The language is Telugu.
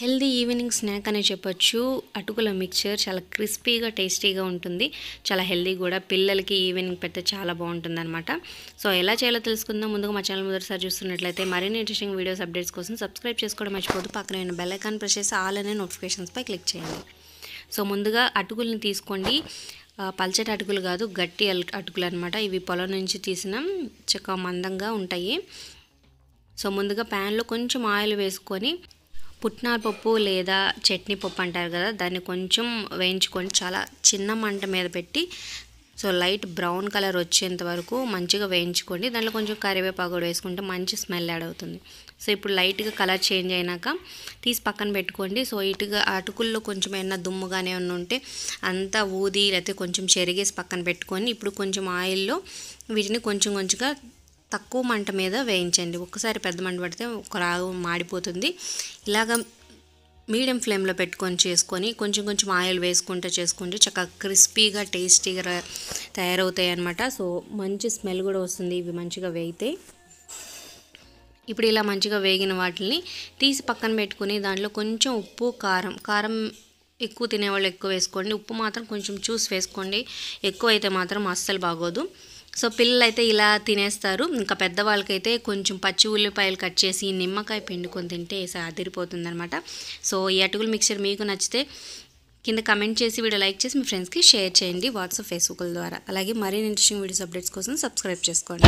హెల్దీ ఈవినింగ్ స్నాక్ అనే చెప్పొచ్చు అటుకుల మిక్చర్ చాలా క్రిస్పీగా టేస్టీగా ఉంటుంది చాలా హెల్దీ కూడా పిల్లలకి ఈవినింగ్ పెడితే చాలా బాగుంటుంది అనమాట సో ఎలా చేయాలో తెలుసుకుందాం ముందుగా మా ఛానల్ మొదటిసారి చూస్తున్నట్లయితే మరిన్ని ఇంట్రెస్టింగ్ వీడియోస్ అప్డేట్స్ కోసం సబ్స్క్రైబ్ చేసుకోవడం మర్చిపోదు పక్కన నేను ఐకాన్ ప్రెస్ చేసి ఆల్ అనే నోటిఫికేషన్స్పై క్లిక్ చేయండి సో ముందుగా అటుకుల్ని తీసుకోండి పల్చటి అటుకులు కాదు గట్టి అటుకులు అనమాట ఇవి పొలం నుంచి తీసిన చక్క మందంగా ఉంటాయి సో ముందుగా ప్యాన్లో కొంచెం ఆయిల్ వేసుకొని పుట్నాల పప్పు లేదా చట్నీ పప్పు అంటారు కదా దాన్ని కొంచెం వేయించుకొని చాలా చిన్న మంట మీద పెట్టి సో లైట్ బ్రౌన్ కలర్ వచ్చేంత వరకు మంచిగా వేయించుకోండి దాంట్లో కొంచెం కరివేపాకు కూడా వేసుకుంటే మంచి స్మెల్ యాడ్ అవుతుంది సో ఇప్పుడు లైట్గా కలర్ చేంజ్ అయినాక తీసి పక్కన పెట్టుకోండి సో ఇటుగా అటుకుల్లో కొంచెం ఏమైనా దుమ్ముగానే ఉన్న ఉంటే అంతా ఊది లేకపోతే కొంచెం చెరిగేసి పక్కన పెట్టుకొని ఇప్పుడు కొంచెం ఆయిల్లో వీటిని కొంచెం కొంచెంగా తక్కువ మంట మీద వేయించండి ఒక్కసారి పెద్ద మంట పడితే ఒక రాగు మాడిపోతుంది ఇలాగ మీడియం ఫ్లేమ్లో పెట్టుకొని చేసుకొని కొంచెం కొంచెం ఆయిల్ వేసుకుంటూ చేసుకుంటే చక్కగా క్రిస్పీగా టేస్టీగా తయారవుతాయి అనమాట సో మంచి స్మెల్ కూడా వస్తుంది ఇవి మంచిగా వేయితే ఇప్పుడు ఇలా మంచిగా వేగిన వాటిని తీసి పక్కన పెట్టుకుని దాంట్లో కొంచెం ఉప్పు కారం కారం ఎక్కువ తినేవాళ్ళు ఎక్కువ వేసుకోండి ఉప్పు మాత్రం కొంచెం చూసి వేసుకోండి ఎక్కువ అయితే మాత్రం అస్సలు బాగోదు సో పిల్లలు అయితే ఇలా తినేస్తారు ఇంకా పెద్దవాళ్ళకైతే కొంచెం పచ్చి ఉల్లిపాయలు కట్ చేసి నిమ్మకాయ పిండుకొని తింటే అదిరిపోతుందనమాట సో ఈ అటుకులు మిక్చర్ మీకు నచ్చితే కింద కమెంట్ చేసి వీడియో లైక్ చేసి మీ ఫ్రెండ్స్కి షేర్ చేయండి వాట్సాప్ ఫేస్బుక్ల ద్వారా అలాగే మరిన్ని ఇంట్రెస్టింగ్ వీడియోస్ అప్డేట్స్ కోసం సబ్స్క్రైబ్ చేసుకోండి